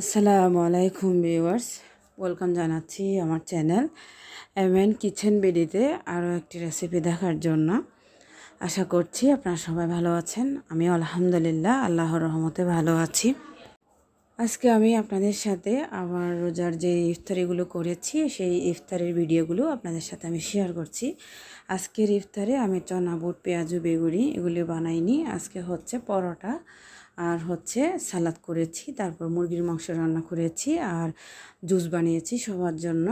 আসসালামু আলাইকুম viewers welcome জানাচ্ছি আমার চ্যানেল এমএন কিচেন বেডিতে আরও একটি রেসিপি দেখার জন্য আশা করছি আপনারা সবাই ভালো আছেন আমি আলহামদুলিল্লাহ আল্লাহর রহমতে ভালো আছি আজকে আমি আপনাদের সাথে আমার রোজার যে ইফতারিগুলো করেছি সেই ইফতারের ভিডিওগুলো আপনাদের সাথে আমি শেয়ার করছি আজকের ইফতারে আমি চনা বুট পেঁয়াজু বেগুনি এগুলো বানাইনি আজকে হচ্ছে পরোটা আর হচ্ছে সালাদ করেছি তারপর মুরগির মাংস রান্না করেছি আর জুস বানিয়েছি সবার জন্য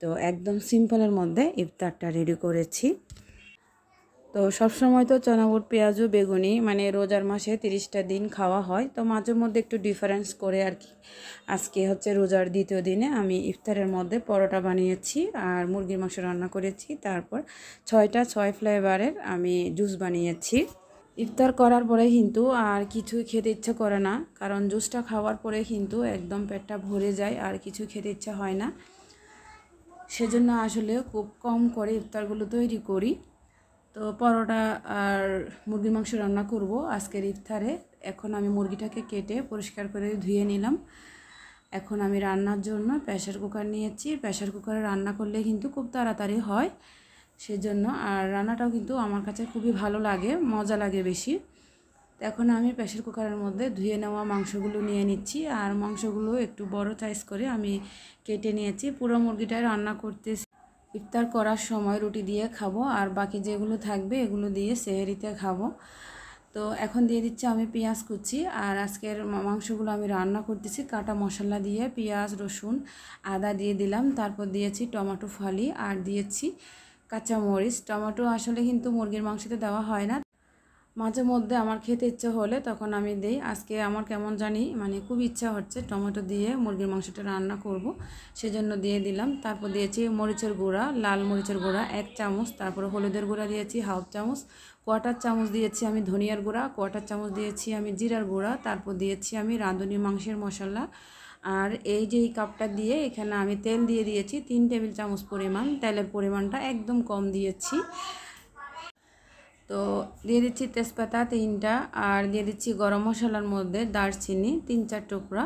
তো একদম সিম্পলের মধ্যে ইফতারটা রেডি করেছি তো সবসময় তো চনাবুট পেঁয়াজু বেগুনি মানে রোজার মাসে তিরিশটা দিন খাওয়া হয় তো মাঝে মধ্যে একটু ডিফারেন্স করে আর কি আজকে হচ্ছে রোজার দ্বিতীয় দিনে আমি ইফতারের মধ্যে পরোটা বানিয়েছি আর মুরগির মাংস রান্না করেছি তারপর ছয়টা ছয় ফ্লেভারের আমি জুস বানিয়েছি ইফতার করার পরে কিন্তু আর কিছু খেতে ইচ্ছে করে না কারণ জুসটা খাওয়ার পরে কিন্তু একদম পেটটা ভরে যায় আর কিছু খেতে ইচ্ছা হয় না সেজন্য আসলে খুব কম করে ইফতারগুলো তৈরি করি তো পরোটা আর মুরগির মাংস রান্না করব আজকের ইফতারে এখন আমি মুরগিটাকে কেটে পরিষ্কার করে ধুয়ে নিলাম এখন আমি রান্নার জন্য প্রেশার কুকার নিয়েছি প্রেশার কুকারে রান্না করলে কিন্তু খুব তাড়াতাড়ি হয় সেজন্য আর রান্নাটাও কিন্তু আমার কাছে খুবই ভালো লাগে মজা লাগে বেশি এখন আমি প্রেশার কুকারের মধ্যে ধুয়ে নেওয়া মাংসগুলো নিয়ে নিচ্ছি আর মাংসগুলো একটু বড় সাইজ করে আমি কেটে নিয়েছি পুরো মুরগিটাই রান্না করতে ইফতার করার সময় রুটি দিয়ে খাবো আর বাকি যেগুলো থাকবে এগুলো দিয়ে সেহেরিতে খাবো তো এখন দিয়ে দিচ্ছি আমি পেঁয়াজ কুচি আর আজকের মাংসগুলো আমি রান্না করতেছি কাটা মশলা দিয়ে পেঁয়াজ রসুন আদা দিয়ে দিলাম তারপর দিয়েছি টমেটো ফলি আর দিয়েছি কাঁচামরিচ টমেটো আসলে কিন্তু মুরগির মাংসতে দেওয়া হয় না মাঝে মধ্যে আমার খেতে ইচ্ছে হলে তখন আমি দিই আজকে আমার কেমন জানি মানে খুব ইচ্ছা হচ্ছে টমেটো দিয়ে মুরগির মাংসটা রান্না করব সেজন্য দিয়ে দিলাম তারপর দিয়েছি মরিচের গুঁড়া লাল মরিচের গুঁড়া এক চামচ তারপর হলুদের গুঁড়া দিয়েছি হাফ চামচ কোয়াটার চামচ দিয়েছি আমি ধনিয়ার গুঁড়া কোয়াটার চামচ দিয়েছি আমি জিরার গুঁড়া তারপর দিয়েছি আমি রাঁধুনি মাংসের মশলা আর এই যে এই কাপটা দিয়ে এখানে আমি তেল দিয়ে দিয়েছি তিন টেবিল চামচ পরিমাণ তেলের পরিমাণটা একদম কম দিয়েছি তো দিয়ে দিচ্ছি তেজপাতা তিনটা আর দিয়ে দিচ্ছি গরম মশলার মধ্যে দারচিনি তিন চার টুকরা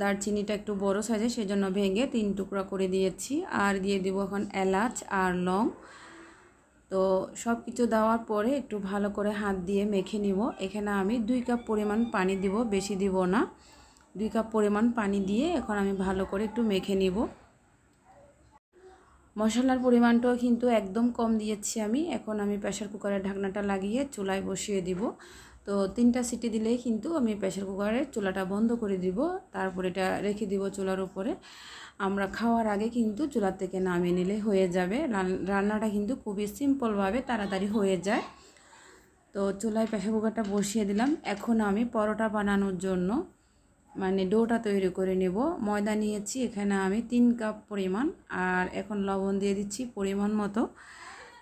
দারচিনিটা একটু বড় সেই সেজন্য ভেঙে তিন টুকরা করে দিয়েছি আর দিয়ে দিব এখন এলাচ আর লং তো সব কিছু দেওয়ার পরে একটু ভালো করে হাত দিয়ে মেখে নিব এখানে আমি দুই কাপ পরিমাণ পানি দিব বেশি দিব না দুই কাপ পরিমাণ পানি দিয়ে এখন আমি ভালো করে একটু মেখে নিব মশলার পরিমাণটাও কিন্তু একদম কম দিয়েছি আমি এখন আমি প্রেশার কুকারের ঢাকনাটা লাগিয়ে চুলায় বসিয়ে দিব তো তিনটা সিটি দিলেই কিন্তু আমি প্রেশার কুকারের চুলাটা বন্ধ করে দিব তারপর এটা রেখে দিব চুলার উপরে আমরা খাওয়ার আগে কিন্তু চুলার থেকে নামিয়ে নিলে হয়ে যাবে রান্নাটা কিন্তু খুবই সিম্পলভাবে তাড়াতাড়ি হয়ে যায় তো চুলায় প্রেশার কুকারটা বসিয়ে দিলাম এখন আমি পরোটা বানানোর জন্য মানে ডোটা তৈরি করে নেব ময়দা নিয়েছি এখানে আমি তিন কাপ পরিমাণ আর এখন লবণ দিয়ে দিচ্ছি পরিমাণ মতো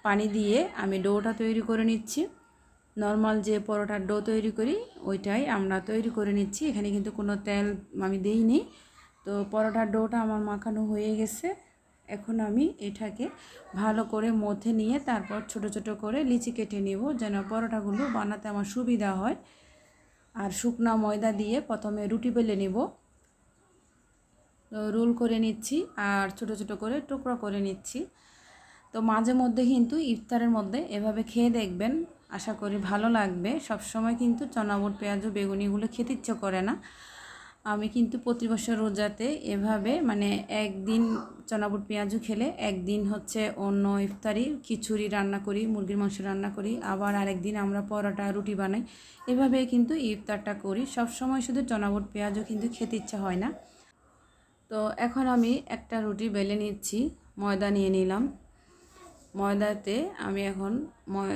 পানি দিয়ে আমি ডোটা তৈরি করে নিচ্ছি নর্মাল যে পরোটার ডো তৈরি করি ওইটাই আমরা তৈরি করে নিচ্ছি এখানে কিন্তু কোনো তেল আমি দিইনি তো পরোটার ডোটা আমার মাখানো হয়ে গেছে এখন আমি এটাকে ভালো করে মথে নিয়ে তারপর ছোট ছোট করে লিচি কেটে নেব যেন পরোটাগুলো বানাতে আমার সুবিধা হয় আর শুকনা ময়দা দিয়ে প্রথমে রুটি বেলে নেব রোল করে নিচ্ছি আর ছোট ছোট করে টুকরো করে নিচ্ছি তো মাঝে মধ্যে কিন্তু ইফতারের মধ্যে এভাবে খেয়ে দেখবেন আশা করি ভালো লাগবে সব সময় কিন্তু চনাবট পেঁয়াজ বেগুনিগুলো খেতে ইচ্ছে করে না আমি কিন্তু প্রতি বছর রোজাতে এভাবে মানে একদিন চনাবুট পেঁয়াজু খেলে একদিন হচ্ছে অন্য ইফতারি খিচুড়ি রান্না করি মুরগির মাংস রান্না করি আবার আরেকদিন আমরা পরোটা রুটি বানাই এভাবে কিন্তু ইফতারটা করি সব সময় শুধু চনাবুট পেঁয়াজু কিন্তু খেতে ইচ্ছা হয় না তো এখন আমি একটা রুটি বেলে নিচ্ছি ময়দা নিয়ে নিলাম ময়দাতে আমি এখন ময়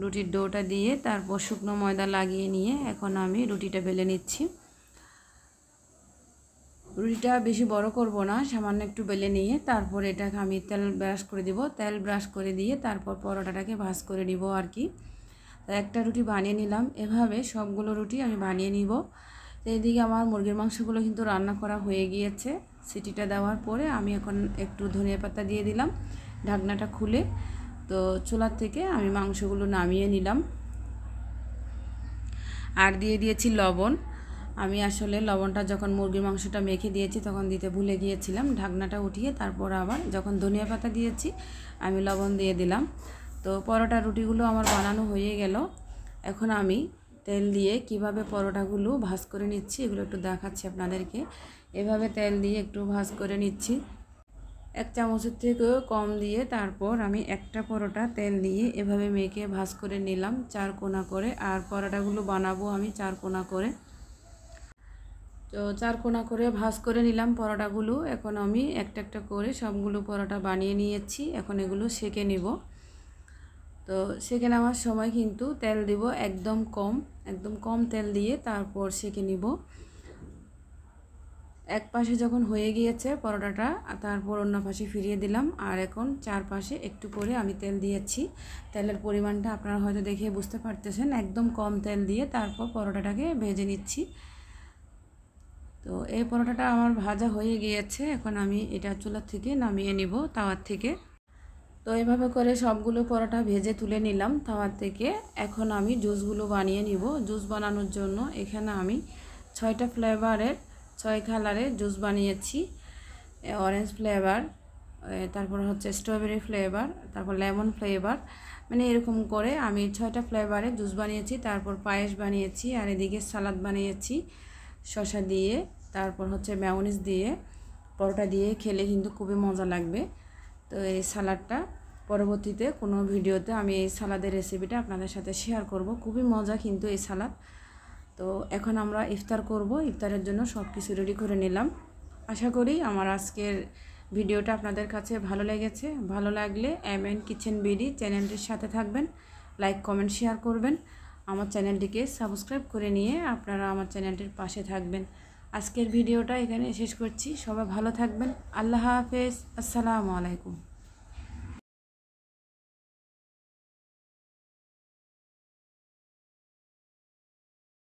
রুটির ডোটা দিয়ে তারপর শুকনো ময়দা লাগিয়ে নিয়ে এখন আমি রুটিটা বেলে নিচ্ছি রুটিটা বেশি বড় করব না সামান্য একটু বেলে নিয়ে তারপর এটাকে আমি তেল ব্রাশ করে দিব তেল ব্রাশ করে দিয়ে তারপর পরোটাটাকে ভাজ করে নিব আর কি একটা রুটি বানিয়ে নিলাম এভাবে সবগুলো রুটি আমি বানিয়ে নিব এইদিকে আমার মুরগির মাংসগুলো কিন্তু রান্না করা হয়ে গিয়েছে সিটিটা দেওয়ার পরে আমি এখন একটু ধনিয়া পাতা দিয়ে দিলাম ঢাকনাটা খুলে তো চুলার থেকে আমি মাংসগুলো নামিয়ে নিলাম আর দিয়ে দিয়েছি লবণ আমি আসলে লবণটা যখন মুরগির মাংসটা মেখে দিয়েছি তখন দিতে ভুলে গিয়েছিলাম ঢাকনাটা উঠিয়ে তারপর আবার যখন ধনিয়া পাতা দিয়েছি আমি লবণ দিয়ে দিলাম তো পরোটা রুটিগুলো আমার বানানো হয়ে গেল এখন আমি তেল দিয়ে কিভাবে পরোটাগুলো ভাজ করে নিচ্ছি এগুলো একটু দেখাচ্ছি আপনাদেরকে এভাবে তেল দিয়ে একটু ভাজ করে নিচ্ছি এক চামচের থেকেও কম দিয়ে তারপর আমি একটা পরোটা তেল দিয়ে এভাবে মেখে ভাজ করে নিলাম চার কোনা করে আর পরোটাগুলো বানাবো আমি চার কোনা করে তো চারকোনা করে ভাজ করে নিলাম পরোটাগুলো এখন আমি একটা একটা করে সবগুলো পরোটা বানিয়ে নিয়েছি এখন এগুলো সেঁকে নিব তো সেঁকে নেওয়ার সময় কিন্তু তেল দিব একদম কম একদম কম তেল দিয়ে তারপর সেঁকে নিব এক পাশে যখন হয়ে গিয়েছে পরোটাটা তারপর অন্য পাশে ফিরিয়ে দিলাম আর এখন চার পাশে একটু করে আমি তেল দিয়েছি তেলের পরিমাণটা আপনারা হয়তো দেখে বুঝতে পারতেছেন একদম কম তেল দিয়ে তারপর পরোটাটাকে ভেজে নিচ্ছি তো এই পরোটাটা আমার ভাজা হয়ে গিয়েছে এখন আমি এটা চুলার থেকে নামিয়ে নিব তাওয়ার থেকে তো এভাবে করে সবগুলো পরোটা ভেজে তুলে নিলাম তাওয়ার থেকে এখন আমি জুসগুলো বানিয়ে নিব জুস বানানোর জন্য এখানে আমি ছয়টা ফ্লেভারের ছয় কালারের জুস বানিয়েছি অরেঞ্জ ফ্লেভার তারপর হচ্ছে স্ট্রবেরি ফ্লেভার তারপর লেমন ফ্লেভার মানে এরকম করে আমি ছয়টা ফ্লেভারে জুস বানিয়েছি তারপর পায়েস বানিয়েছি আর এদিকে সালাদ বানিয়েছি শশা দিয়ে তারপর হচ্ছে ম্যাওনিস দিয়ে পরোটা দিয়ে খেলে কিন্তু খুবই মজা লাগবে তো এই সালাডটা পরবর্তীতে কোনো ভিডিওতে আমি এই সালাদের রেসিপিটা আপনাদের সাথে শেয়ার করব খুবই মজা কিন্তু এই সালাদ তো এখন আমরা ইফতার করব ইফতারের জন্য সব কিছু রেডি করে নিলাম আশা করি আমার আজকের ভিডিওটা আপনাদের কাছে ভালো লেগেছে ভালো লাগলে এম এন কিচেন বিডি চ্যানেলটির সাথে থাকবেন লাইক কমেন্ট শেয়ার করবেন আমার চ্যানেলটিকে সাবস্ক্রাইব করে নিয়ে আপনারা আমার চ্যানেলটির পাশে থাকবেন আজকের ভিডিওটা এখানে শেষ করছি সবাই ভালো থাকবেন আল্লাহ হাফেজ আসসালামু আলাইকুম